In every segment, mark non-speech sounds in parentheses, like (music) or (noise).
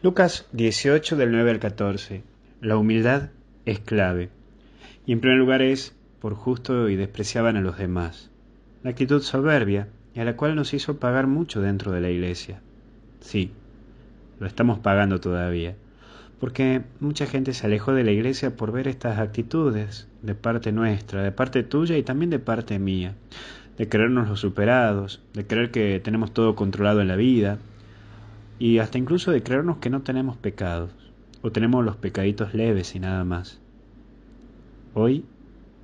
Lucas 18 del 9 al 14. La humildad es clave. Y en primer lugar es por justo y despreciaban a los demás. La actitud soberbia a la cual nos hizo pagar mucho dentro de la iglesia. Sí, lo estamos pagando todavía. Porque mucha gente se alejó de la iglesia por ver estas actitudes de parte nuestra, de parte tuya y también de parte mía. De creernos los superados, de creer que tenemos todo controlado en la vida, y hasta incluso de creernos que no tenemos pecados, o tenemos los pecaditos leves y nada más. Hoy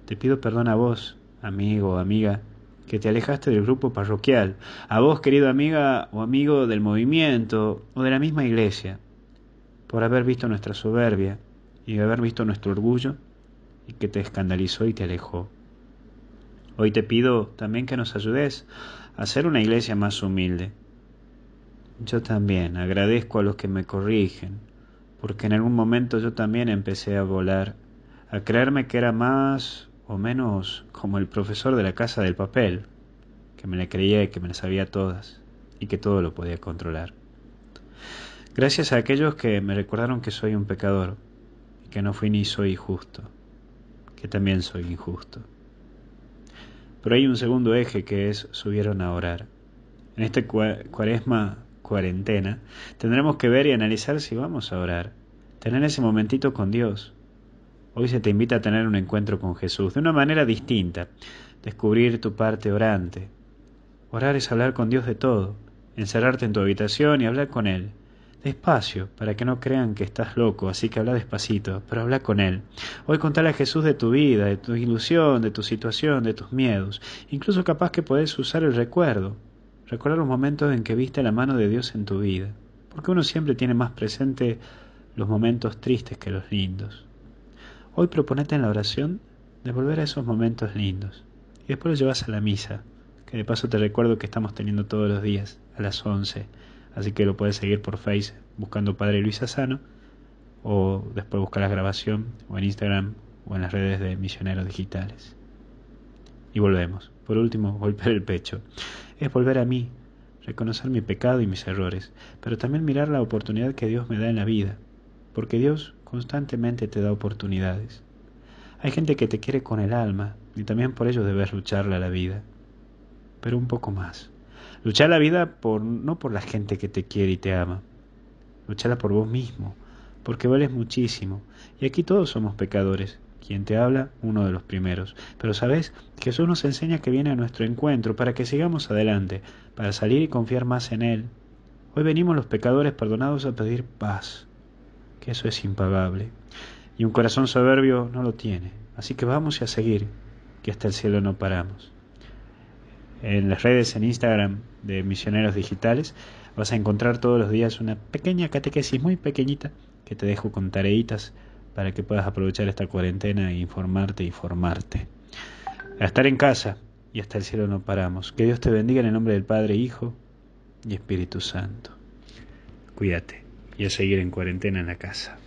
te pido perdón a vos, amigo o amiga, que te alejaste del grupo parroquial, a vos, querido amiga o amigo del movimiento o de la misma iglesia, por haber visto nuestra soberbia y haber visto nuestro orgullo y que te escandalizó y te alejó. Hoy te pido también que nos ayudes a ser una iglesia más humilde, yo también agradezco a los que me corrigen, porque en algún momento yo también empecé a volar, a creerme que era más o menos como el profesor de la casa del papel, que me le creía y que me la sabía todas, y que todo lo podía controlar. Gracias a aquellos que me recordaron que soy un pecador, y que no fui ni soy justo, que también soy injusto. Pero hay un segundo eje que es subieron a orar. En este cuaresma cuarentena, tendremos que ver y analizar si vamos a orar, tener ese momentito con Dios. Hoy se te invita a tener un encuentro con Jesús de una manera distinta, descubrir tu parte orante. Orar es hablar con Dios de todo, encerrarte en tu habitación y hablar con Él. Despacio, para que no crean que estás loco, así que habla despacito, pero habla con Él. Hoy contar a Jesús de tu vida, de tu ilusión, de tu situación, de tus miedos. Incluso capaz que podés usar el recuerdo, Recuerda los momentos en que viste la mano de Dios en tu vida, porque uno siempre tiene más presente los momentos tristes que los lindos. Hoy proponete en la oración de volver a esos momentos lindos y después los llevas a la misa, que de paso te recuerdo que estamos teniendo todos los días a las 11, así que lo puedes seguir por Facebook buscando Padre Luis Asano o después buscar la grabación o en Instagram o en las redes de Misioneros Digitales. Y volvemos. Por último, (laughs) golpear el pecho. Es volver a mí, reconocer mi pecado y mis errores, pero también mirar la oportunidad que Dios me da en la vida, porque Dios constantemente te da oportunidades. Hay gente que te quiere con el alma y también por ello debes lucharla la vida, pero un poco más. Luchar la vida no por la gente que te quiere y te ama, lucharla por vos mismo, porque vales muchísimo, y aquí todos somos pecadores, quien te habla, uno de los primeros. Pero sabes, Jesús nos enseña que viene a nuestro encuentro para que sigamos adelante, para salir y confiar más en Él. Hoy venimos los pecadores perdonados a pedir paz, que eso es impagable. Y un corazón soberbio no lo tiene. Así que vamos a seguir, que hasta el cielo no paramos. En las redes, en Instagram de Misioneros Digitales, vas a encontrar todos los días una pequeña catequesis muy pequeñita que te dejo con tareitas para que puedas aprovechar esta cuarentena e informarte y formarte. A estar en casa y hasta el cielo no paramos. Que Dios te bendiga en el nombre del Padre, Hijo y Espíritu Santo. Cuídate y a seguir en cuarentena en la casa.